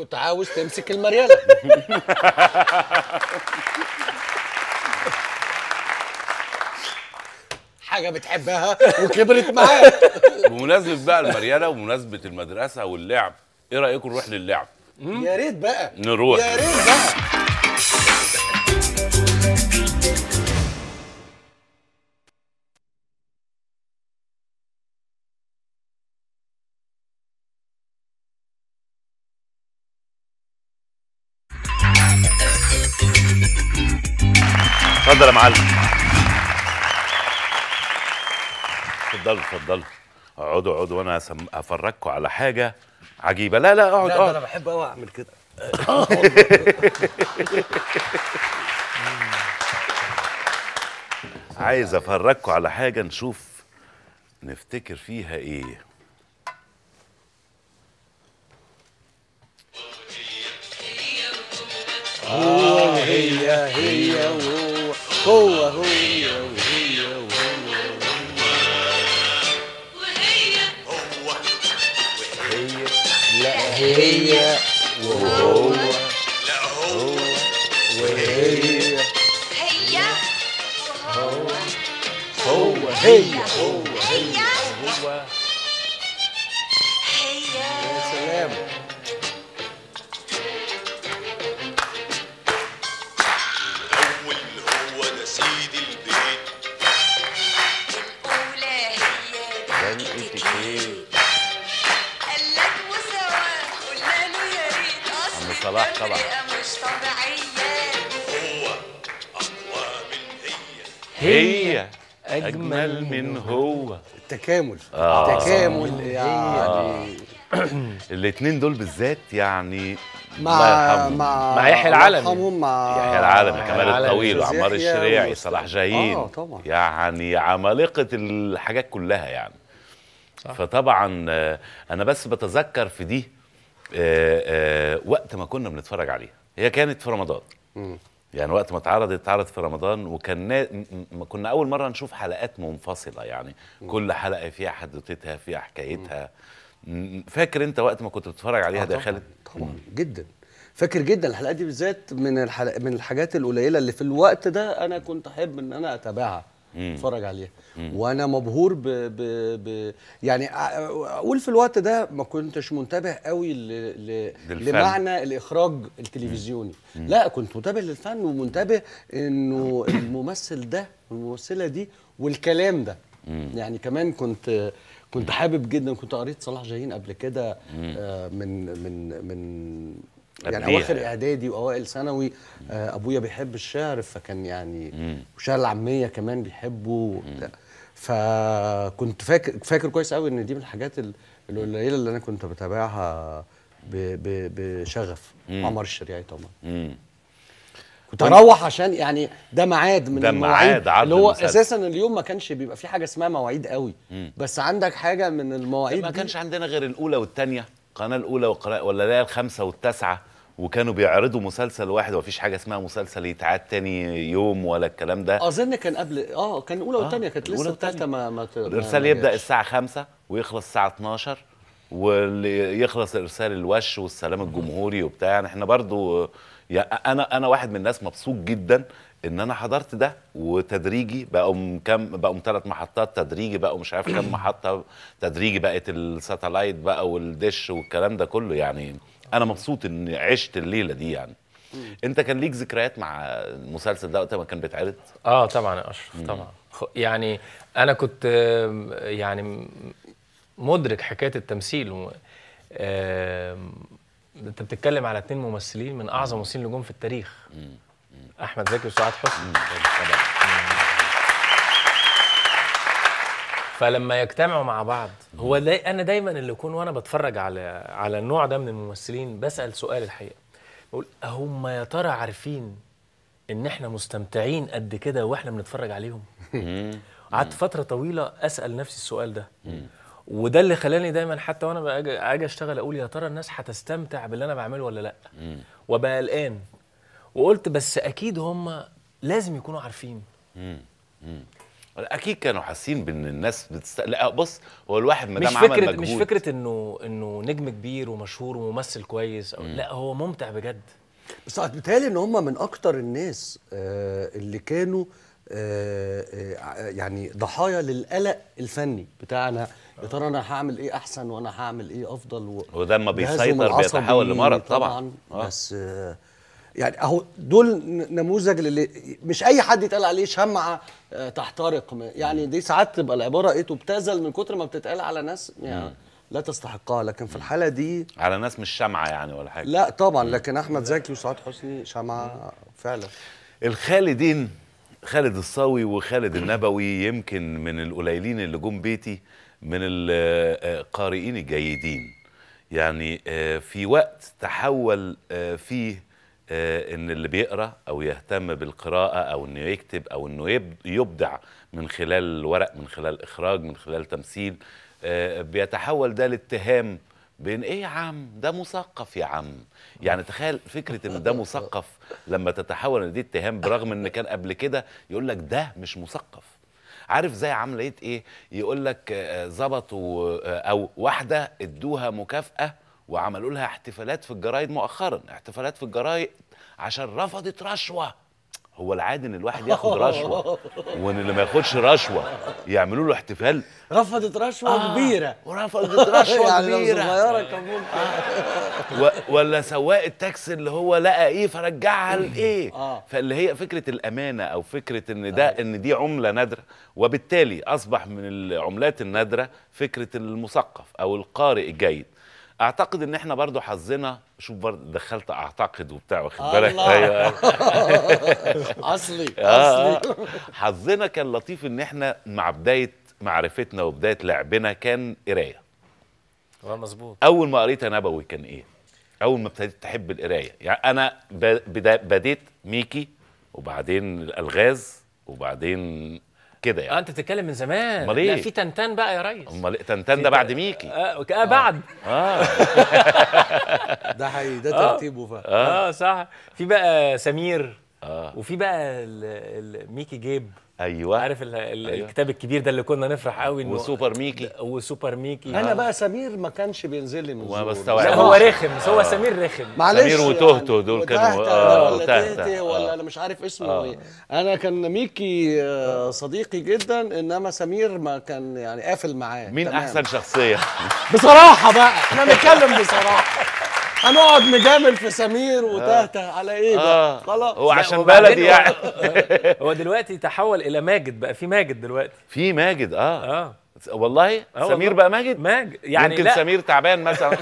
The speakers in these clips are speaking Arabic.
كنت عاوز تمسك المريله حاجه بتحبها وكبرت معاك بمناسبه بقى المريله ومناسبه المدرسه واللعب ايه رايكم نروح للعب يا ريت بقى نروح يا ريت بقى اتفضل يا معلم اتفضلوا اتفضلوا اقعدوا اقعدوا وانا هفرجكوا هفرجكم على حاجه عجيبه لا لا اقعد لا انا بحب قوي اعمل كده عايز افرجكم على حاجه نشوف نفتكر فيها ايه هو آه، هي هي وهو هو هو وهي وهي وهي وهي لا هي هي أجمل من هو التكامل آه. التكامل يعني الاتنين دول بالذات يعني مع مع مع يحيى العالمي مع يحيى العالمي كمال الطويل وعمار الشريعي صلاح جاهين آه طبعا يعني عمالقه الحاجات كلها يعني صح. فطبعا آه، انا بس بتذكر في دي آآ آآ وقت ما كنا بنتفرج عليها هي كانت في رمضان م. يعني وقت ما اتعرض اتعرض في رمضان وكان كنا اول مره نشوف حلقات منفصله يعني م. كل حلقه فيها حدوتتها فيها حكايتها م. فاكر انت وقت ما كنت بتتفرج عليها دخلت ده آه، خالد طبعا م. جدا فاكر جدا الحلقات دي بالذات من الحلق من الحاجات القليله اللي في الوقت ده انا كنت احب ان انا اتابعها اتفرج عليها وانا مبهور ب... ب... ب... يعني اقول في الوقت ده ما كنتش منتبه قوي ل... ل... للفن. لمعنى الاخراج التلفزيوني مم. لا كنت منتبه للفن ومنتبه انه الممثل ده والممثله دي والكلام ده مم. يعني كمان كنت كنت حابب جدا كنت قريت صلاح جاهين قبل كده آه، من من من يعني اواخر يعني. اعدادي واوائل ثانوي آه، ابويا بيحب الشعر فكان يعني وشعر العاميه كمان بيحبه فكنت فاكر فاكر كويس قوي ان دي من الحاجات القليله اللي انا كنت بتابعها بشغف عمر الشريعي طبعا كنت اروح عشان يعني ده ميعاد من ده المواعيد اللي هو اساسا اليوم ما كانش بيبقى في حاجه اسمها مواعيد قوي مم. بس عندك حاجه من المواعيد ما كانش عندنا غير الاولى والثانيه القناه الاولى والقناه ولا لا الخمسه والتاسعه وكانوا بيعرضوا مسلسل واحد ومفيش حاجه اسمها مسلسل يتعاد تاني يوم ولا الكلام ده اظن آه، كان قبل اه كان اولى والثانيه آه كانت لسه الثالثه ما ما الارسال يبدا الساعه 5 ويخلص الساعه 12 واللي يخلص ارسال الوش والسلام الجمهوري وبتاع يعني احنا برضو يا انا انا واحد من الناس مبسوط جدا ان انا حضرت ده وتدريجي بقوا كام بقوا ثلاث محطات تدريجي بقوا مش عارف كام محطه تدريجي بقت الساتلايت بقى والدش والكلام ده كله يعني انا مبسوط اني عشت الليله دي يعني انت كان ليك ذكريات مع المسلسل ده وقت ما كان بيتعرض اه طبعا يا اشرف طبعا يعني انا كنت يعني مدرك حكايه التمثيل و... آه... انت بتتكلم على اتنين ممثلين من اعظم ممثلين نجوم في التاريخ احمد زكي وسعاد حسني فلما يجتمعوا مع بعض هو داي انا دايما اللي اكون وانا بتفرج على على النوع ده من الممثلين بسال سؤال الحقيقه بقول هم يا ترى عارفين ان احنا مستمتعين قد كده واحنا بنتفرج عليهم قعدت فتره طويله اسال نفسي السؤال ده وده اللي خلاني دايما حتى وانا اجي اشتغل اقول يا ترى الناس هتستمتع باللي انا بعمله ولا لا وابقى قلقان وقلت بس اكيد هم لازم يكونوا عارفين اكيد كانوا حاسين بان الناس بتست... لا بص هو الواحد ما دام عمل مجهود مش فكره انه انه نجم كبير ومشهور وممثل كويس أو... لا هو ممتع بجد بس بيتهيألي ان هم من اكتر الناس آه اللي كانوا آه آه يعني ضحايا للقلق الفني بتاعنا يا ترى انا هعمل ايه احسن وانا هعمل ايه افضل و... وده لما بيسيطر بيتحول لمرض طبعا, طبعاً. آه. بس آه يعني اهو دول نموذج للي مش اي حد يتقال عليه شمعه آه، تحترق يعني دي ساعات تبقى العباره ايه تبتذل من كتر ما بتتقال على ناس يعني لا تستحقها لكن في الحاله دي على ناس مش شمعه يعني ولا حاجه لا طبعا لكن احمد زكي وسعاد حسني شمعه فعلا الخالدين خالد الصاوي وخالد النبوي يمكن من القليلين اللي جم بيتي من القارئين آه، آه، الجيدين يعني في وقت تحول فيه آه، ان اللي بيقرا او يهتم بالقراءه او انه يكتب او انه يبدع من خلال الورق من خلال اخراج من خلال تمثيل آه، بيتحول ده لاتهام بين ايه يا عم ده مثقف يا عم يعني تخيل فكره ان ده مثقف لما تتحول ان دي اتهام برغم ان كان قبل كده يقول لك ده مش مثقف عارف زي عمليه ايه يقول لك آه، ظبطوا او واحده ادوها مكافاه وعملوا لها احتفالات في الجرايد مؤخرا احتفالات في الجرايد عشان رفضت رشوه هو العادي ان الواحد ياخد رشوه وان اللي ما ياخدش رشوه يعملوا له احتفال رفضت رشوه آه كبيره ورفضت رشوه يعني كبيره صغيره كان آه. ولا سواق التاكسي اللي هو لقى ايه فرجعها آه. لايه آه. فاللي هي فكره الامانه او فكره ان ده آه. ان دي عمله نادره وبالتالي اصبح من العملات النادره فكره المثقف او القارئ الجيد اعتقد ان احنا برضو حظنا شوف برضو دخلت اعتقد وبتاع واخد بالك ايوه اصلي آه. اصلي حظنا كان لطيف ان احنا مع بدايه معرفتنا وبدايه لعبنا كان قرايه اه مظبوط اول ما قريت نبوي كان ايه اول ما ابتديت تحب القرايه يعني انا بديت ميكي وبعدين الالغاز وبعدين كده يعني آه، انت بتتكلم من زمان امال ايه لا في تنتان بقى يا ريس امال إيه؟ تنتان ده بعد ميكي اه, آه بعد اه, آه. ده حقيقي ده آه. ترتيبه بقى اه صح في بقى سمير اه وفي بقى ميكي جيب ايوه عارف أيوة. الكتاب الكبير ده اللي كنا نفرح قوي انه وسوبر ميكي وسوبر ميكي انا بقى سمير ما كانش بينزل لي من الزور هو رخم بس هو آه. سمير رخم معلش سمير وتهته يعني دول كانوا آه ولا تهته آه. ولا انا مش عارف اسمه آه. ايه انا كان ميكي آه، صديقي جدا انما سمير ما كان يعني قافل معاه مين تمام. احسن شخصيه بصراحه بقى احنا بنتكلم بصراحه هنقعد نجامل في سمير وتهته آه. على ايه بقى آه. خلاص هو عشان بلدي يعني هو دلوقتي تحول الى ماجد بقى في ماجد دلوقتي في ماجد اه اه والله آه سمير والله. بقى ماجد ماجد يعني يمكن لا. سمير تعبان مثلا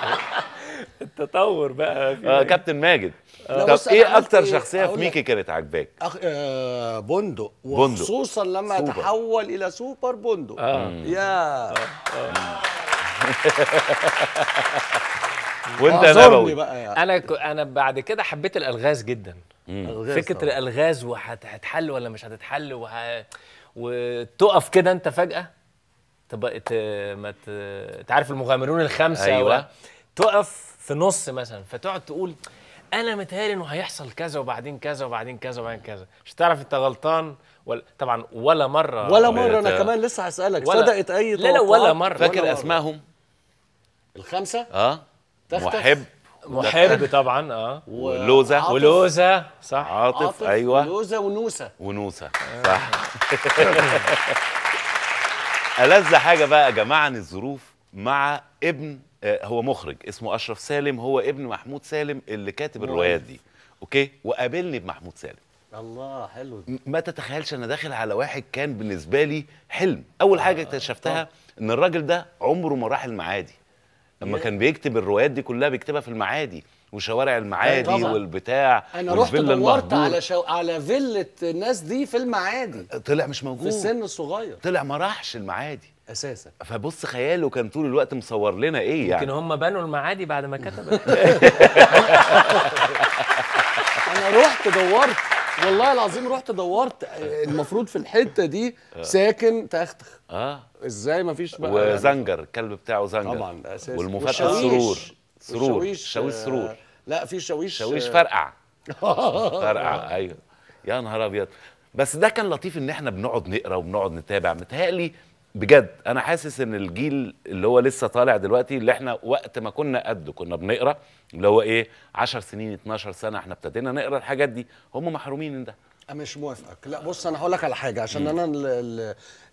التطور بقى في آه كابتن ماجد آه. طب ايه اكتر إيه؟ شخصيه في ميكي كانت عاجباك أخ... آه بندق وخصوصا لما سوبر. تحول الى سوبر بندق آه. يا آه. آه. وانت آه، نبوي يعني. انا ك... انا بعد كده حبيت الالغاز جدا فكره الالغاز وهتتحل ولا مش هتتحل وه... وتقف كده انت فجاه تبقى ت... ما ت... تعرف المغامرون الخمسه أيوة. ولا تقف في نص مثلا فتقعد تقول انا متهيألي انه هيحصل كذا وبعدين كذا وبعدين كذا وبعدين كذا مش تعرف انت غلطان ولا طبعا ولا مره ولا مره انا كمان لسه هسالك صدقت اي لا لا ولا مره فاكر اسمائهم الخمسه اه محب محب طبعا اه ولوزة ولوزة صح عاطف, عاطف ايوه ولوزة ونوسة ونوسة صح ألذ حاجة بقى جمعني الظروف مع ابن آه، هو مخرج اسمه أشرف سالم هو ابن محمود سالم اللي كاتب الروايات دي أوكي وقابلني بمحمود سالم الله حلو ده. ما تتخيلش انا داخل على واحد كان بالنسبه لي حلم اول حاجه آه، اكتشفتها آه. ان الراجل ده عمره ما راح المعادي لما كان بيكتب الروايات دي كلها بيكتبها في المعادي وشوارع المعادي طبعا. والبتاع انا رحت دورت على شو... على فيله الناس دي في المعادي طلع مش موجود في السن الصغير طلع ما راحش المعادي اساسا فبص خياله كان طول الوقت مصور لنا ايه يعني يمكن هم بنوا المعادي بعد ما كتب انا رحت دورت والله العظيم رحت دورت آه، المفروض في الحته دي آه. ساكن تختخ اه ازاي ما فيش بقى يعني. وزنجر الكلب بتاعه زنجر طبعا اساسي والمفتح سرور سرور شاويش آه، سرور لا في شاويش شاويش فرقع فرقع ايوه يا نهار ابيض بس ده كان لطيف ان احنا بنقعد نقرا وبنقعد نتابع متهيألي بجد انا حاسس ان الجيل اللي هو لسه طالع دلوقتي اللي احنا وقت ما كنا قده كنا بنقرا اللي هو ايه 10 سنين 12 سنه احنا ابتدينا نقرا الحاجات دي هم محرومين من ده مش موافقك لا بص انا هقول لك على حاجه عشان م. انا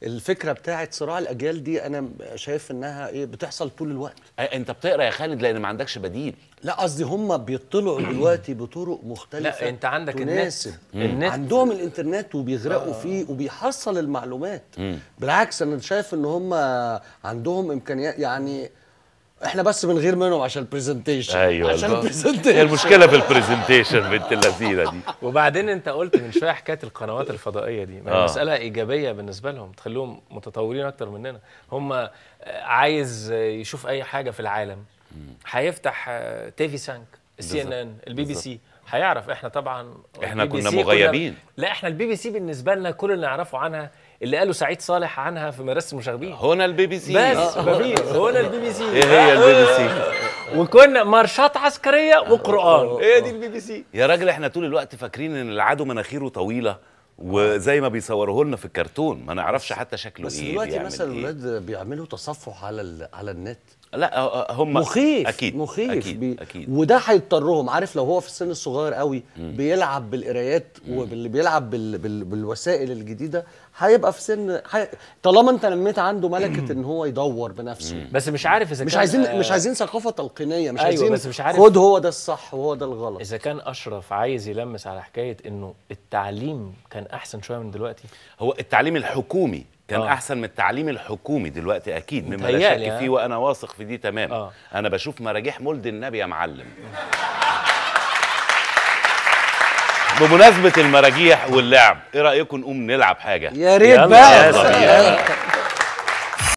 الفكره بتاعه صراع الاجيال دي انا شايف انها ايه بتحصل طول الوقت انت بتقرا يا خالد لان ما عندكش بديل لا قصدي هم بيطلعوا دلوقتي بطرق مختلفه لا انت عندك تناسب. النت. عندهم الانترنت وبيغرقوا آه. فيه وبيحصل المعلومات م. بالعكس انا شايف ان هم عندهم امكانيات يعني احنا بس بنغير منهم عشان البرزنتيشن ايوه عشان البرزنتيشن المشكله في البرزنتيشن بنت اللذينه دي وبعدين انت قلت من شويه حكايه القنوات الفضائيه دي ما هي آه. مساله ايجابيه بالنسبه لهم تخليهم متطورين اكتر مننا هم آه، عايز يشوف اي حاجه في العالم هيفتح آه، تيفي سانك السي ان ان البي بي سي هيعرف احنا طبعا احنا كنا مغيبين كنا... لا احنا البي بي سي بالنسبه لنا كل اللي نعرفه عنها اللي قاله سعيد صالح عنها في مدرسه المشاغبين هنا البي بي سي بس آه. مفيش هنا البي بي سي ايه هي البي بي سي وكنا مارشات عسكريه وقران هي آه. إيه دي البي بي سي يا راجل احنا طول الوقت فاكرين ان العدو مناخيره طويله وزي ما بيصوروه لنا في الكرتون ما نعرفش حتى شكله بس ايه بس دلوقتي مثلا الاولاد إيه؟ بيعملوا تصفح على على النت لا آه، آه، هم مخيف اكيد مخيف أكيد, بي أكيد. وده هيضطرهم عارف لو هو في السن الصغير قوي مم. بيلعب بالقرايات واللي بيلعب بال بال بالوسائل الجديده هيبقى في سن حي... طالما انت نميت عنده ملكه ان هو يدور بنفسه مم. بس مش عارف اذا مش عايزين آه مش عايزين ثقافه تلقينيه مش أيوة عايزين بس مش عارف خد هو ده الصح وهو ده الغلط اذا كان اشرف عايز يلمس على حكايه انه التعليم كان كان احسن شويه من دلوقتي هو التعليم الحكومي كان أوه. احسن من التعليم الحكومي دلوقتي اكيد مما لا شك فيه آه. وانا واثق في دي تمام أوه. انا بشوف مراجيح مولد النبي يا معلم بمناسبه المراجيح واللعب ايه رايكم نقوم نلعب حاجه يا ريت بقى